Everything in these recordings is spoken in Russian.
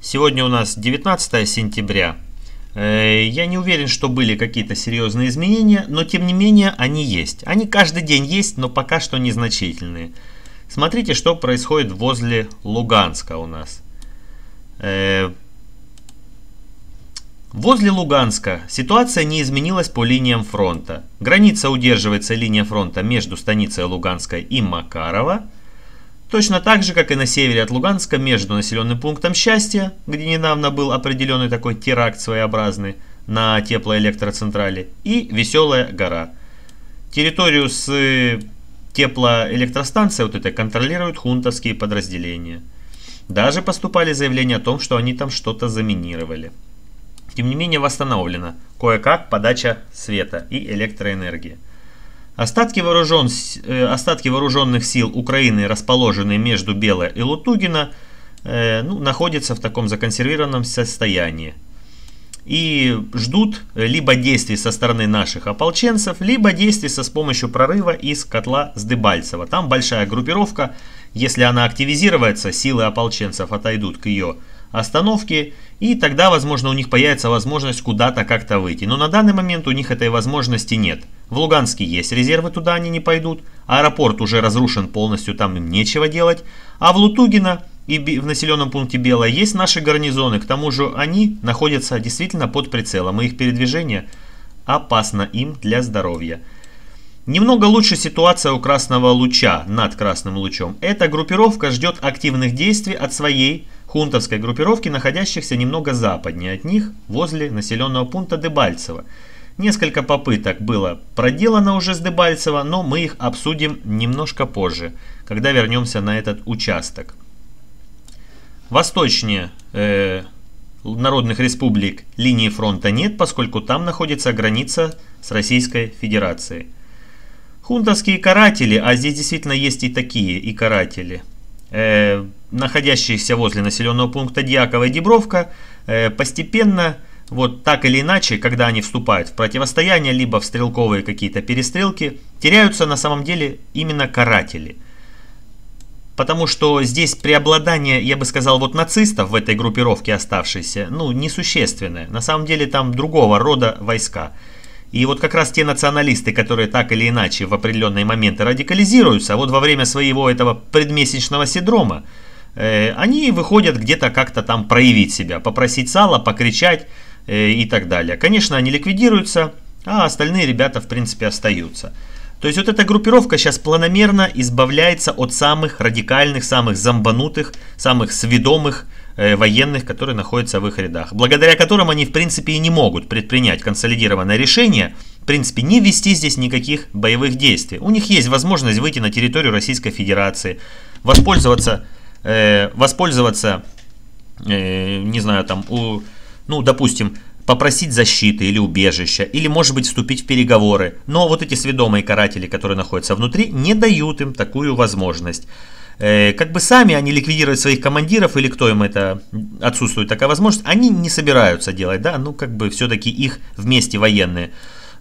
Сегодня у нас 19 сентября. Э, я не уверен, что были какие-то серьезные изменения, но тем не менее они есть. Они каждый день есть, но пока что незначительные. Смотрите, что происходит возле Луганска у нас. Э, возле Луганска ситуация не изменилась по линиям фронта. Граница удерживается линия фронта между станицей Луганской и Макарова – Точно так же, как и на севере от Луганска, между населенным пунктом Счастья, где недавно был определенный такой теракт своеобразный на теплоэлектроцентрале, и Веселая гора. Территорию с э, теплоэлектростанцией вот этой контролируют хунтовские подразделения. Даже поступали заявления о том, что они там что-то заминировали. Тем не менее восстановлена кое-как подача света и электроэнергии. Остатки, вооружен... Э, остатки вооруженных сил Украины, расположенные между Бело и Лутугино, э, ну, находятся в таком законсервированном состоянии. И ждут э, либо действий со стороны наших ополченцев, либо действий со, с помощью прорыва из котла с Дебальцева. Там большая группировка, если она активизируется, силы ополченцев отойдут к ее остановке и тогда, возможно, у них появится возможность куда-то как-то выйти. Но на данный момент у них этой возможности нет. В Луганске есть резервы, туда они не пойдут. Аэропорт уже разрушен полностью, там им нечего делать. А в Лутугина и в населенном пункте Белое есть наши гарнизоны. К тому же они находятся действительно под прицелом, и их передвижение опасно им для здоровья. Немного лучше ситуация у Красного Луча над Красным Лучом. Эта группировка ждет активных действий от своей хунтовской группировки, находящихся немного западнее от них, возле населенного пункта Дебальцево. Несколько попыток было проделано уже с Дебальцево, но мы их обсудим немножко позже, когда вернемся на этот участок. Восточнее э, народных республик линии фронта нет, поскольку там находится граница с Российской Федерацией. Хунтовские каратели, а здесь действительно есть и такие, и каратели, э, находящиеся возле населенного пункта Дьякова и Дебровка, э, постепенно, вот так или иначе, когда они вступают в противостояние, либо в стрелковые какие-то перестрелки, теряются на самом деле именно каратели. Потому что здесь преобладание, я бы сказал, вот нацистов в этой группировке оставшейся, ну, несущественное. На самом деле там другого рода войска. И вот как раз те националисты, которые так или иначе в определенные моменты радикализируются, а вот во время своего этого предмесячного синдрома, Э, они выходят где-то как-то там проявить себя, попросить сала, покричать э, и так далее. Конечно, они ликвидируются, а остальные ребята, в принципе, остаются. То есть вот эта группировка сейчас планомерно избавляется от самых радикальных, самых зомбанутых, самых сведомых э, военных, которые находятся в их рядах, благодаря которым они, в принципе, и не могут предпринять консолидированное решение, в принципе, не вести здесь никаких боевых действий. У них есть возможность выйти на территорию Российской Федерации, воспользоваться Э, воспользоваться, э, не знаю, там, у, ну, допустим, попросить защиты или убежища, или, может быть, вступить в переговоры. Но вот эти сведомые каратели, которые находятся внутри, не дают им такую возможность. Э, как бы сами они ликвидировать своих командиров, или кто им это отсутствует такая возможность, они не собираются делать, да, ну, как бы все-таки их вместе военные.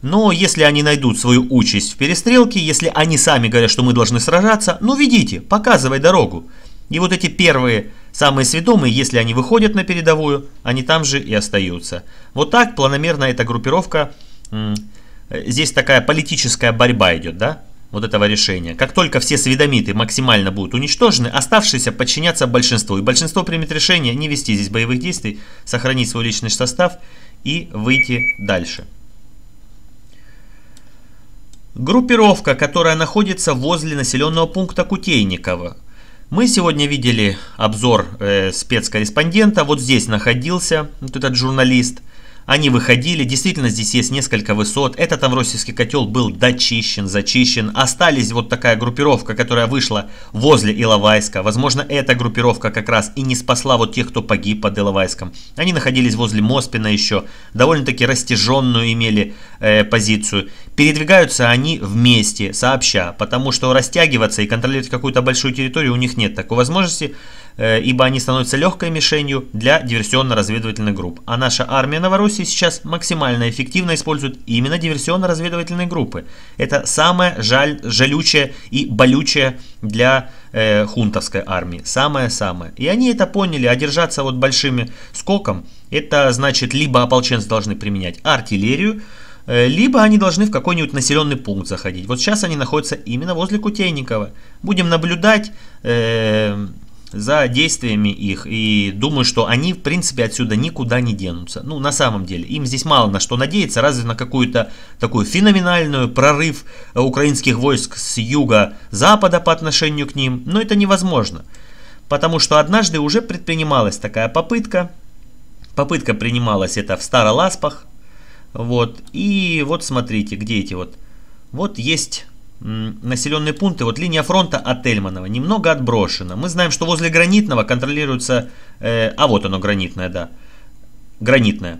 Но если они найдут свою участь в перестрелке, если они сами говорят, что мы должны сражаться, ну ведите, показывай дорогу. И вот эти первые, самые сведомые, если они выходят на передовую, они там же и остаются. Вот так планомерно эта группировка, э, здесь такая политическая борьба идет, да, вот этого решения. Как только все сведомиты максимально будут уничтожены, оставшиеся подчинятся большинству. И большинство примет решение не вести здесь боевых действий, сохранить свой личный состав и выйти дальше. Группировка, которая находится возле населенного пункта Кутейникова, мы сегодня видели обзор э, спецкорреспондента. Вот здесь находился вот этот журналист. Они выходили. Действительно, здесь есть несколько высот. Этот Амросевский котел был дочищен, зачищен. Остались вот такая группировка, которая вышла возле Иловайска. Возможно, эта группировка как раз и не спасла вот тех, кто погиб под Иловайском. Они находились возле Моспина еще. Довольно-таки растяженную имели э, позицию, передвигаются они вместе, сообща, потому что растягиваться и контролировать какую-то большую территорию у них нет такой возможности, э, ибо они становятся легкой мишенью для диверсионно-разведывательных групп. А наша армия Новороссии сейчас максимально эффективно использует именно диверсионно-разведывательные группы. Это самое жаль, жалючее и болючее для э, хунтовской армии. Самое-самое. И они это поняли, а держаться вот большими скоком, это значит либо ополченцы должны применять артиллерию, Э, либо они должны в какой-нибудь населенный пункт заходить. Вот сейчас они находятся именно возле Кутейникова. Будем наблюдать э, за действиями их и думаю, что они в принципе отсюда никуда не денутся. Ну, на самом деле, им здесь мало на что надеяться, разве на какую-то такую феноменальную прорыв э, украинских войск с юга-запада по отношению к ним, но это невозможно. Потому что однажды уже предпринималась такая попытка. Попытка принималась это в Староласпах, вот. И вот смотрите, где эти вот. Вот есть населенные пункты, вот линия фронта от Эльманова, немного отброшена. Мы знаем, что возле Гранитного контролируется, э, а вот оно Гранитное, да, Гранитное.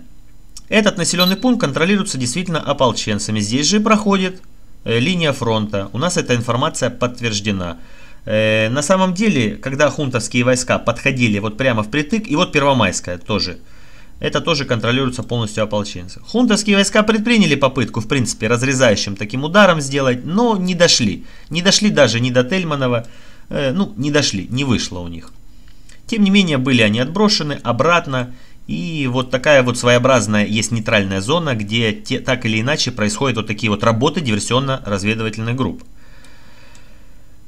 Этот населенный пункт контролируется действительно ополченцами. Здесь же проходит э, линия фронта. У нас эта информация подтверждена. Э, на самом деле, когда хунтовские войска подходили вот прямо впритык, и вот Первомайская тоже – это тоже контролируется полностью ополченцы. Хунтовские войска предприняли попытку, в принципе, разрезающим таким ударом сделать, но не дошли. Не дошли даже не до Тельманова. Э, ну, не дошли, не вышло у них. Тем не менее, были они отброшены обратно. И вот такая вот своеобразная есть нейтральная зона, где те, так или иначе происходят вот такие вот работы диверсионно-разведывательных групп.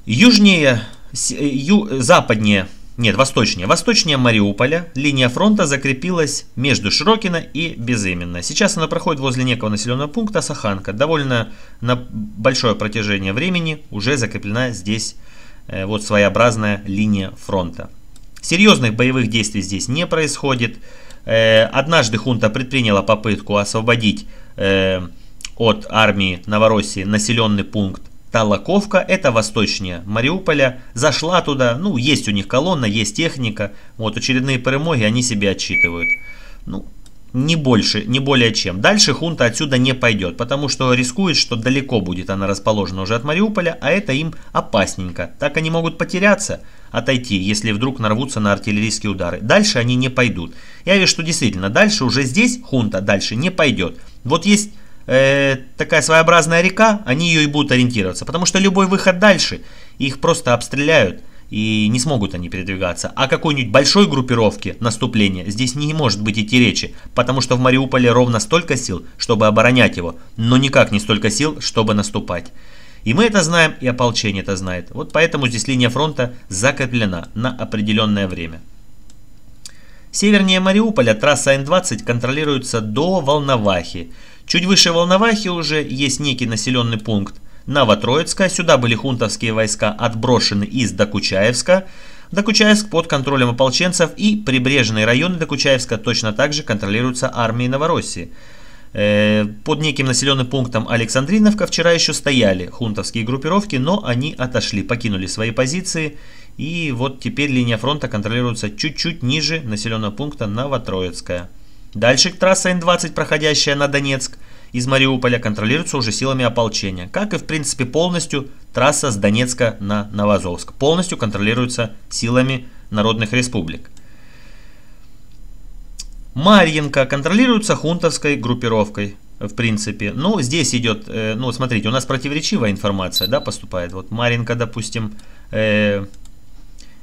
Южнее, э, ю, западнее нет, восточнее. Восточнее Мариуполя линия фронта закрепилась между Широкино и Безыменно. Сейчас она проходит возле некого населенного пункта Саханка. Довольно на большое протяжение времени уже закреплена здесь э, вот своеобразная линия фронта. Серьезных боевых действий здесь не происходит. Э, однажды хунта предприняла попытку освободить э, от армии Новороссии населенный пункт Толоковка – это восточнее Мариуполя. Зашла туда, ну, есть у них колонна, есть техника. Вот очередные перемоги они себе отчитывают. Ну, не больше, не более чем. Дальше хунта отсюда не пойдет, потому что рискует, что далеко будет она расположена уже от Мариуполя, а это им опасненько. Так они могут потеряться, отойти, если вдруг нарвутся на артиллерийские удары. Дальше они не пойдут. Я вижу, что действительно дальше уже здесь хунта дальше не пойдет. Вот есть Э, такая своеобразная река, они ее и будут ориентироваться. Потому что любой выход дальше, их просто обстреляют и не смогут они передвигаться. А какой-нибудь большой группировке наступления здесь не может быть идти речи, потому что в Мариуполе ровно столько сил, чтобы оборонять его, но никак не столько сил, чтобы наступать. И мы это знаем, и ополчение это знает. Вот поэтому здесь линия фронта закреплена на определенное время. Севернее Мариуполя трасса Н-20 контролируется до Волновахи. Чуть выше Волновахи уже есть некий населенный пункт Новотроицка. Сюда были хунтовские войска отброшены из Докучаевска. Докучаевск под контролем ополченцев и прибрежные районы Докучаевска точно так же контролируются армией Новороссии. Э, под неким населенным пунктом Александриновка вчера еще стояли хунтовские группировки, но они отошли, покинули свои позиции. И вот теперь линия фронта контролируется чуть-чуть ниже населенного пункта Новотроицкая. Дальше трасса Н-20, проходящая на Донецк, из Мариуполя контролируется уже силами ополчения. Как и, в принципе, полностью трасса с Донецка на Новозовск. Полностью контролируется силами народных республик. Марьинка контролируется хунтовской группировкой, в принципе. Ну, здесь идет, э, ну, смотрите, у нас противоречивая информация, да, поступает. Вот Марьинка, допустим, э,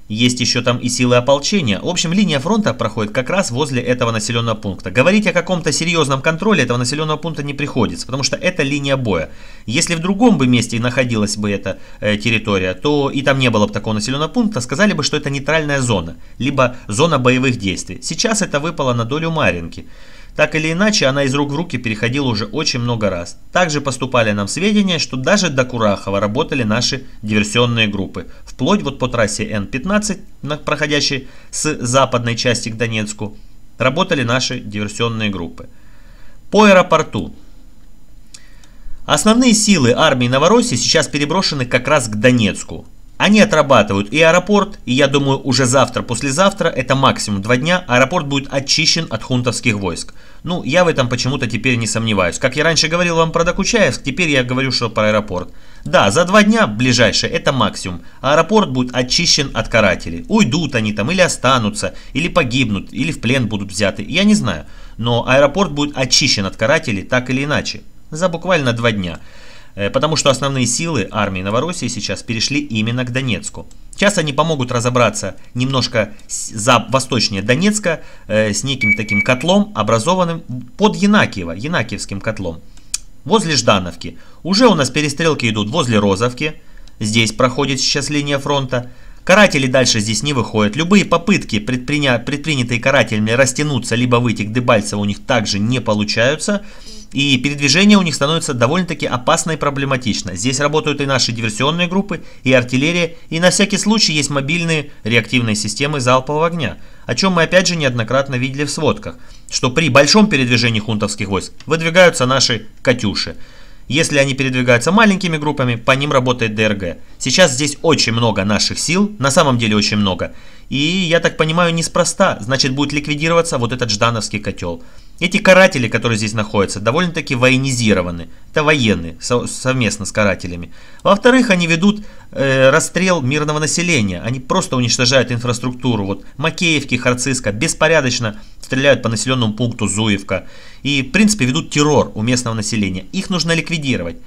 есть еще там и силы ополчения. В общем, линия фронта проходит как раз возле этого населенного пункта. Говорить о каком-то серьезном контроле этого населенного пункта не приходится, потому что это линия боя. Если в другом бы месте находилась бы эта э, территория, то и там не было бы такого населенного пункта, сказали бы, что это нейтральная зона, либо зона боевых действий. Сейчас это выпало на долю Маринки. Так или иначе, она из рук в руки переходила уже очень много раз. Также поступали нам сведения, что даже до Курахова работали наши диверсионные группы, вплоть вот по трассе Н-15, проходящей с западной части к Донецку, работали наши диверсионные группы. По аэропорту. Основные силы армии Новороссии сейчас переброшены как раз к Донецку. Они отрабатывают и аэропорт, и я думаю уже завтра-послезавтра, это максимум два дня, аэропорт будет очищен от хунтовских войск. Ну, я в этом почему-то теперь не сомневаюсь. Как я раньше говорил вам про Докучаевск, теперь я говорю, что про аэропорт. Да, за два дня ближайшее это максимум. Аэропорт будет очищен от карателей. Уйдут они там или останутся, или погибнут, или в плен будут взяты, я не знаю. Но аэропорт будет очищен от карателей так или иначе. За буквально два дня. Э, потому что основные силы армии Новороссии сейчас перешли именно к Донецку. Сейчас они помогут разобраться немножко за восточнее Донецка э, с неким таким котлом, образованным под Янакиево, Янакиевским котлом возле Ждановки. Уже у нас перестрелки идут возле Розовки. Здесь проходит сейчас линия фронта. Каратели дальше здесь не выходят. Любые попытки, предприня... предпринятые карателями, растянуться, либо выйти к Дебальцеву, у них также не получаются. И передвижение у них становится довольно-таки опасно и проблематично. Здесь работают и наши диверсионные группы, и артиллерия, и на всякий случай есть мобильные реактивные системы залпового огня, о чем мы опять же неоднократно видели в сводках что при большом передвижении хунтовских войск выдвигаются наши «катюши». Если они передвигаются маленькими группами, по ним работает ДРГ. Сейчас здесь очень много наших сил, на самом деле очень много. И, я так понимаю, неспроста, значит будет ликвидироваться вот этот ждановский котел. Эти каратели, которые здесь находятся, довольно-таки военизированы. Это военные, совместно с карателями. Во-вторых, они ведут э, расстрел мирного населения. Они просто уничтожают инфраструктуру. Вот Макеевки, Харциска беспорядочно стреляют по населенному пункту Зуевка. И, в принципе, ведут террор у местного населения. Их нужно ликвидировать.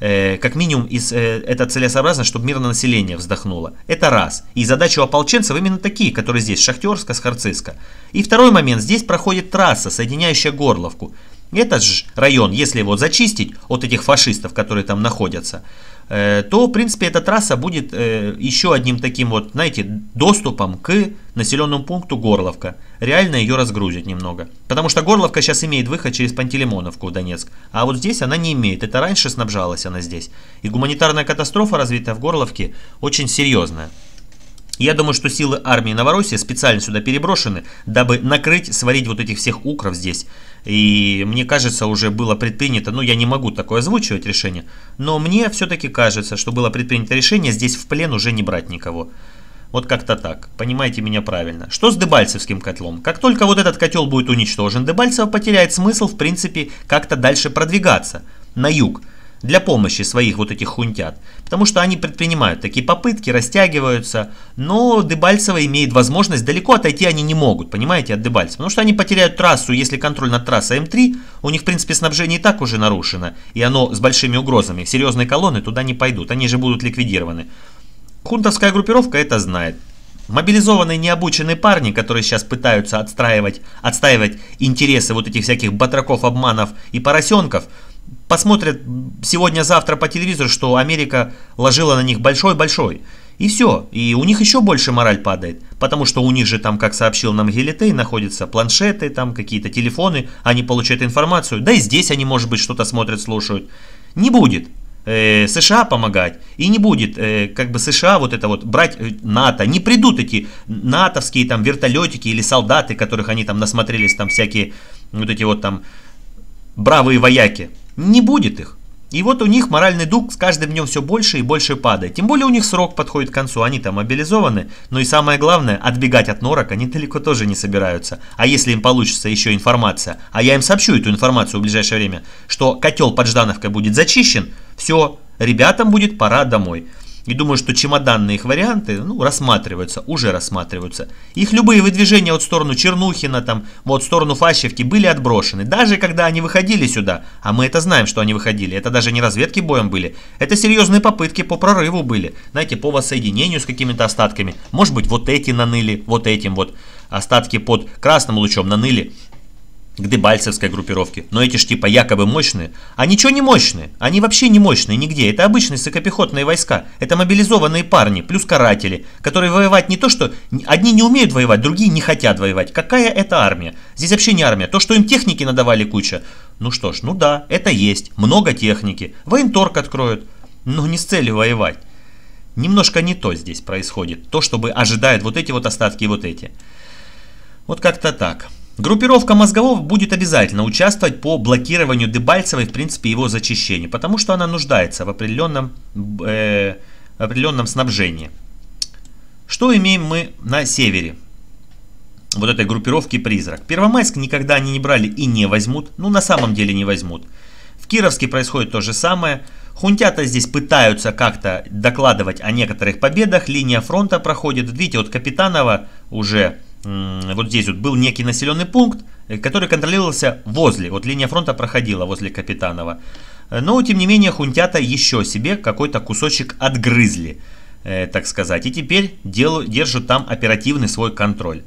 Э, как минимум, э, это целесообразно, чтобы мирное население вздохнуло. Это раз. И задачи у ополченцев именно такие, которые здесь, Шахтерска с И второй момент. Здесь проходит трасса, соединяющая Горловку. Этот же район, если его зачистить от этих фашистов, которые там находятся, Э, то, в принципе, эта трасса будет э, еще одним таким вот, знаете, доступом к населенному пункту Горловка. Реально ее разгрузят немного. Потому что Горловка сейчас имеет выход через Пантелеймоновку в Донецк. А вот здесь она не имеет. Это раньше снабжалась она здесь. И гуманитарная катастрофа, развитая в Горловке, очень серьезная. Я думаю, что силы армии Новороссии специально сюда переброшены, дабы накрыть, сварить вот этих всех укров здесь и мне кажется, уже было предпринято, ну я не могу такое озвучивать решение, но мне все-таки кажется, что было предпринято решение здесь в плен уже не брать никого. Вот как-то так, понимаете меня правильно. Что с Дебальцевским котлом? Как только вот этот котел будет уничтожен, Дебальцево потеряет смысл в принципе как-то дальше продвигаться на юг для помощи своих вот этих хунтят. Потому что они предпринимают такие попытки, растягиваются, но Дебальцева имеет возможность, далеко отойти они не могут, понимаете, от Дебальцева. Потому что они потеряют трассу, если контроль над трассой М3, у них в принципе снабжение и так уже нарушено, и оно с большими угрозами. Серьезные колонны туда не пойдут, они же будут ликвидированы. Хунтовская группировка это знает. Мобилизованные необученные парни, которые сейчас пытаются отстраивать, отстаивать интересы вот этих всяких батраков, обманов и поросенков – посмотрят сегодня-завтра по телевизору, что Америка ложила на них большой-большой. И все, и у них еще больше мораль падает, потому что у них же там, как сообщил нам Гелитей, находятся планшеты, там какие-то телефоны, они получают информацию, да и здесь они, может быть, что-то смотрят, слушают. Не будет э, США помогать, и не будет, э, как бы США вот это вот брать э, НАТО, не придут эти натовские там вертолетики или солдаты, которых они там насмотрелись, там всякие вот эти вот там бравые вояки. Не будет их. И вот у них моральный дух с каждым днем все больше и больше падает. Тем более у них срок подходит к концу, они там мобилизованы. Но и самое главное, отбегать от норок они далеко тоже не собираются. А если им получится еще информация, а я им сообщу эту информацию в ближайшее время, что котел под Ждановкой будет зачищен, все, ребятам будет пора домой. И думаю, что чемоданные их варианты ну, рассматриваются, уже рассматриваются. Их любые выдвижения вот в сторону Чернухина, там, вот в сторону Фащевки были отброшены. Даже когда они выходили сюда, а мы это знаем, что они выходили, это даже не разведки боем были, это серьезные попытки по прорыву были, знаете, по воссоединению с какими-то остатками. Может быть, вот эти наныли, вот этим вот остатки под красным лучом наныли, к дебальцевской группировки. Но эти ж типа якобы мощные. А ничего не мощные. Они вообще не мощные нигде. Это обычные сокопехотные войска. Это мобилизованные парни, плюс каратели, которые воевать не то, что... Одни не умеют воевать, другие не хотят воевать. Какая это армия? Здесь вообще не армия. То, что им техники надавали куча. Ну что ж, ну да, это есть. Много техники. Военторг откроют. Но не с целью воевать. Немножко не то здесь происходит. То, чтобы ожидают вот эти вот остатки и вот эти. Вот как-то так. Группировка мозгового будет обязательно участвовать по блокированию Дебальцева и в принципе его зачищению, потому что она нуждается в определенном, э, в определенном снабжении. Что имеем мы на севере? Вот этой группировки «Призрак». Первомайск никогда они не брали и не возьмут. Ну, на самом деле не возьмут. В Кировске происходит то же самое. Хунтята здесь пытаются как-то докладывать о некоторых победах. Линия фронта проходит. Видите, от Капитанова уже вот здесь вот был некий населенный пункт, э, который контролировался возле, вот линия фронта проходила возле Капитанова. Э, но, тем не менее, хунтята еще себе какой-то кусочек отгрызли, э, так сказать, и теперь делу держат там оперативный свой контроль.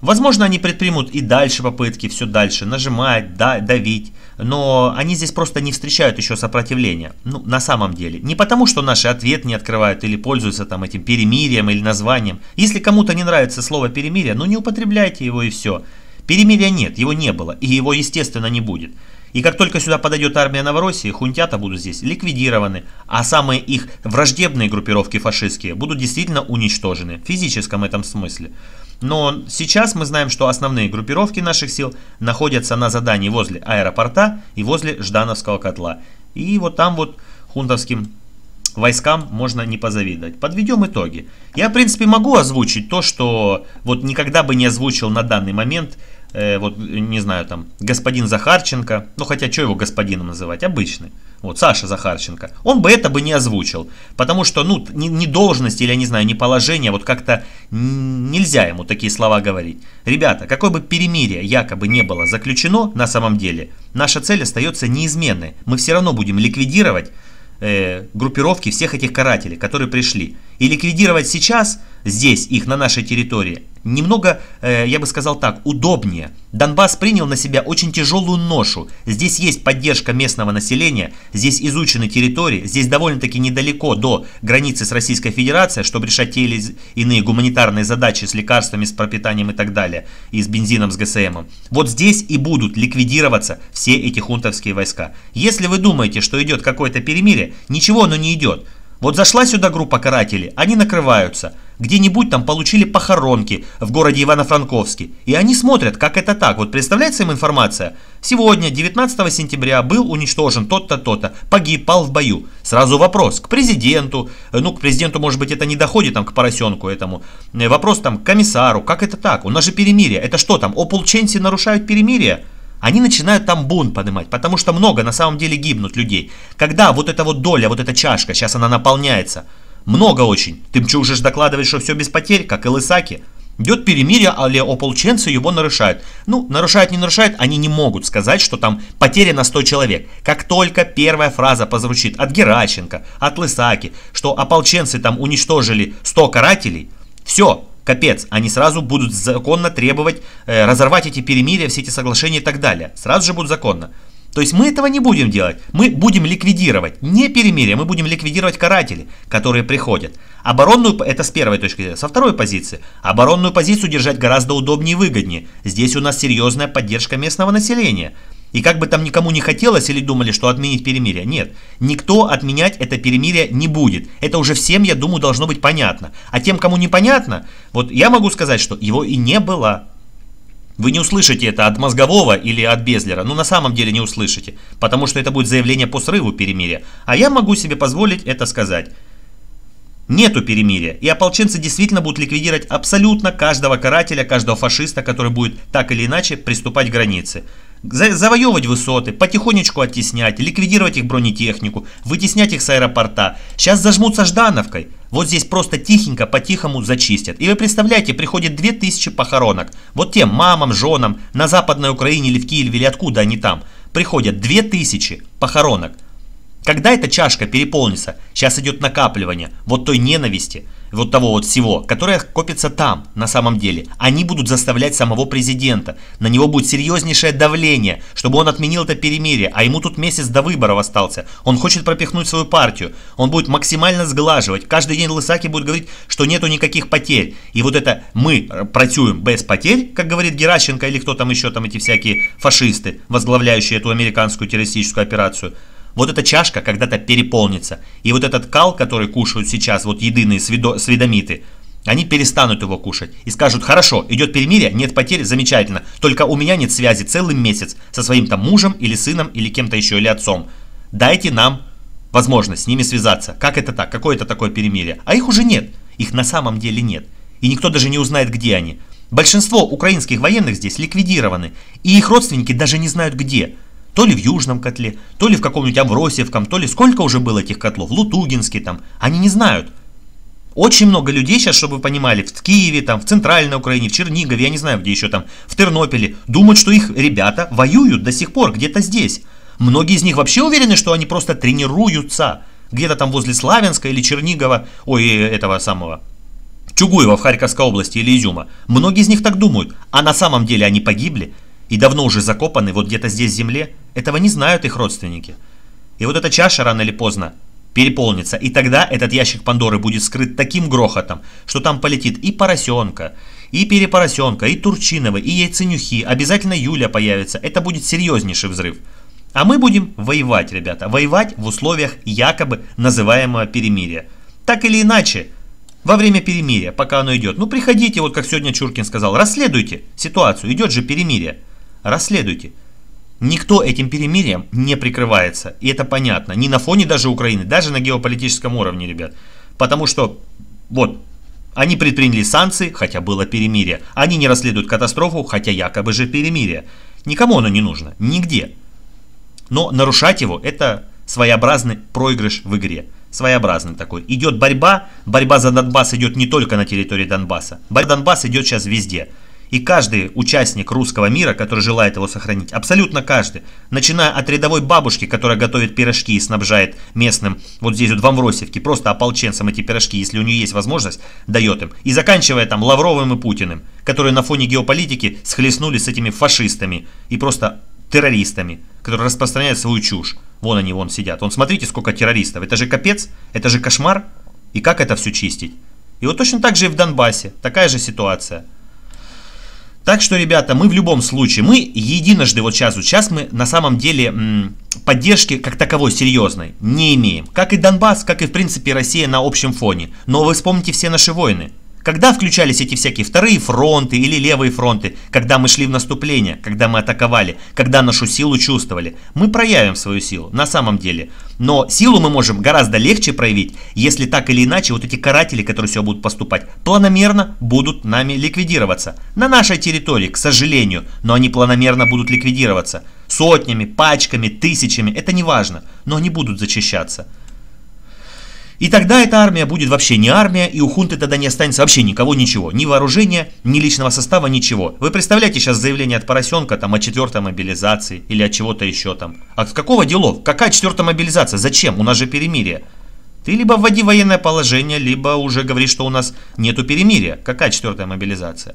Возможно, они предпримут и дальше попытки, все дальше, нажимать, да, давить, но они здесь просто не встречают еще сопротивления. Ну, на самом деле. Не потому, что наши ответ не открывают или пользуются там этим перемирием или названием. Если кому-то не нравится слово перемирие, ну не употребляйте его и все. Перемирия нет, его не было, и его, естественно, не будет. И как только сюда подойдет армия Новороссии, хунтята будут здесь ликвидированы, а самые их враждебные группировки фашистские будут действительно уничтожены, в физическом этом смысле. Но сейчас мы знаем, что основные группировки наших сил находятся на задании возле аэропорта и возле Ждановского котла. И вот там вот хунтовским войскам можно не позавидовать. Подведем итоги. Я, в принципе, могу озвучить то, что вот никогда бы не озвучил на данный момент, э, вот, не знаю, там, господин Захарченко, ну, хотя, что его господином называть, обычный вот Саша Захарченко, он бы это бы не озвучил, потому что, ну, не, не должность или, я не знаю, не положение, вот как-то нельзя ему такие слова говорить. Ребята, какое бы перемирие якобы не было заключено на самом деле, наша цель остается неизменной. Мы все равно будем ликвидировать э, группировки всех этих карателей, которые пришли. И ликвидировать сейчас – здесь их на нашей территории немного, э, я бы сказал так, удобнее. Донбасс принял на себя очень тяжелую ношу. Здесь есть поддержка местного населения, здесь изучены территории, здесь довольно-таки недалеко до границы с Российской Федерацией, чтобы решать те или иные гуманитарные задачи с лекарствами, с пропитанием и так далее, и с бензином, с ГСМом. Вот здесь и будут ликвидироваться все эти хунтовские войска. Если вы думаете, что идет какое-то перемирие, ничего оно не идет. Вот зашла сюда группа карателей, они накрываются. Где-нибудь там получили похоронки в городе Ивано-Франковске. И они смотрят, как это так. Вот представляется им информация? Сегодня, 19 сентября, был уничтожен тот-то, тот то Погиб, пал в бою. Сразу вопрос к президенту. Ну, к президенту, может быть, это не доходит там к поросенку этому. Вопрос там к комиссару. Как это так? У нас же перемирие. Это что там, ополченцы нарушают перемирие? они начинают там бунт поднимать, потому что много на самом деле гибнут людей. Когда вот эта вот доля, вот эта чашка, сейчас она наполняется, много очень, ты мчу уже докладываешь, что все без потерь, как и Лысаки, Идет перемирие, але ополченцы его нарушают. Ну, нарушают, не нарушают, они не могут сказать, что там потери на 100 человек. Как только первая фраза позвучит от Геращенко, от Лысаки, что ополченцы там уничтожили 100 карателей, все, Капец, они сразу будут законно требовать э, разорвать эти перемирия, все эти соглашения и так далее. Сразу же будут законно. То есть мы этого не будем делать. Мы будем ликвидировать не перемирие, мы будем ликвидировать каратели, которые приходят. Оборонную, это с первой точки со второй позиции. Оборонную позицию держать гораздо удобнее и выгоднее. Здесь у нас серьезная поддержка местного населения. И как бы там никому не хотелось или думали, что отменить перемирие, нет, никто отменять это перемирие не будет. Это уже всем, я думаю, должно быть понятно. А тем, кому непонятно, вот я могу сказать, что его и не было. Вы не услышите это от Мозгового или от Безлера, ну на самом деле не услышите, потому что это будет заявление по срыву перемирия. А я могу себе позволить это сказать. Нету перемирия, и ополченцы действительно будут ликвидировать абсолютно каждого карателя, каждого фашиста, который будет так или иначе приступать к границе завоевывать высоты, потихонечку оттеснять, ликвидировать их бронетехнику, вытеснять их с аэропорта. Сейчас зажмутся Ждановкой. Вот здесь просто тихенько, по-тихому зачистят. И вы представляете, приходит 2000 похоронок. Вот тем мамам, женам, на Западной Украине или в Киеве, или откуда они там. Приходят 2000 похоронок. Когда эта чашка переполнится? Сейчас идет накапливание вот той ненависти, вот того вот всего, которое копится там, на самом деле. Они будут заставлять самого президента. На него будет серьезнейшее давление, чтобы он отменил это перемирие, а ему тут месяц до выборов остался. Он хочет пропихнуть свою партию. Он будет максимально сглаживать. Каждый день Лысаки будет говорить, что нету никаких потерь. И вот это мы протюем без потерь, как говорит Геращенко или кто там еще там эти всякие фашисты, возглавляющие эту американскую террористическую операцию – вот эта чашка когда-то переполнится. И вот этот кал, который кушают сейчас вот единые свидо сведомиты, они перестанут его кушать и скажут, хорошо, идет перемирие, нет потерь, замечательно, только у меня нет связи целый месяц со своим там мужем или сыном или кем-то еще, или отцом. Дайте нам возможность с ними связаться. Как это так? Какое это такое перемирие? А их уже нет. Их на самом деле нет. И никто даже не узнает, где они. Большинство украинских военных здесь ликвидированы, и их родственники даже не знают где. То ли в Южном котле, то ли в каком-нибудь Авросевком, то ли сколько уже было этих котлов, Лутугинский там, они не знают. Очень много людей сейчас, чтобы вы понимали, в Киеве, там, в Центральной Украине, в Чернигове, я не знаю где еще там, в Тернополе, думают, что их ребята воюют до сих пор где-то здесь. Многие из них вообще уверены, что они просто тренируются где-то там возле Славянска или Чернигова, ой, этого самого, Чугуева в Харьковской области или Изюма. Многие из них так думают, а на самом деле они погибли, и давно уже закопаны вот где-то здесь в земле, этого не знают их родственники. И вот эта чаша рано или поздно переполнится, и тогда этот ящик Пандоры будет скрыт таким грохотом, что там полетит и поросенка, и перепоросенка, и турчиновы, и яйценюхи, обязательно Юля появится, это будет серьезнейший взрыв. А мы будем воевать, ребята, воевать в условиях якобы называемого перемирия. Так или иначе, во время перемирия, пока оно идет, ну приходите, вот как сегодня Чуркин сказал, расследуйте ситуацию, идет же перемирие. Расследуйте. Никто этим перемирием не прикрывается, и это понятно. не на фоне даже Украины, даже на геополитическом уровне, ребят. Потому что, вот, они предприняли санкции, хотя было перемирие. Они не расследуют катастрофу, хотя якобы же перемирие. Никому оно не нужно, нигде. Но нарушать его – это своеобразный проигрыш в игре. Своеобразный такой. Идет борьба, борьба за Донбасс идет не только на территории Донбасса. Борьба за Донбасс идет сейчас везде – и каждый участник русского мира, который желает его сохранить, абсолютно каждый, начиная от рядовой бабушки, которая готовит пирожки и снабжает местным, вот здесь вот в Амвросевке, просто ополченцам эти пирожки, если у нее есть возможность, дает им. И заканчивая там Лавровым и Путиным, которые на фоне геополитики схлестнулись с этими фашистами и просто террористами, которые распространяют свою чушь. Вон они, вон сидят. Вон смотрите, сколько террористов. Это же капец, это же кошмар. И как это все чистить? И вот точно так же и в Донбассе. Такая же ситуация. Так что, ребята, мы в любом случае, мы единожды вот сейчас, вот сейчас мы на самом деле м, поддержки как таковой серьезной не имеем. Как и Донбасс, как и в принципе Россия на общем фоне. Но вы вспомните все наши войны. Когда включались эти всякие вторые фронты или левые фронты, когда мы шли в наступление, когда мы атаковали, когда нашу силу чувствовали, мы проявим свою силу на самом деле. Но силу мы можем гораздо легче проявить, если так или иначе вот эти каратели, которые все будут поступать, планомерно будут нами ликвидироваться. На нашей территории, к сожалению, но они планомерно будут ликвидироваться. Сотнями, пачками, тысячами, это не важно, но они будут зачищаться. И тогда эта армия будет вообще не армия, и у хунты тогда не останется вообще никого, ничего. Ни вооружения, ни личного состава, ничего. Вы представляете сейчас заявление от Поросенка там о четвертой мобилизации или от чего-то еще там? А с какого делов? Какая четвертая мобилизация? Зачем? У нас же перемирие. Ты либо вводи военное положение, либо уже говори, что у нас нету перемирия. Какая четвертая мобилизация?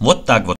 Вот так вот.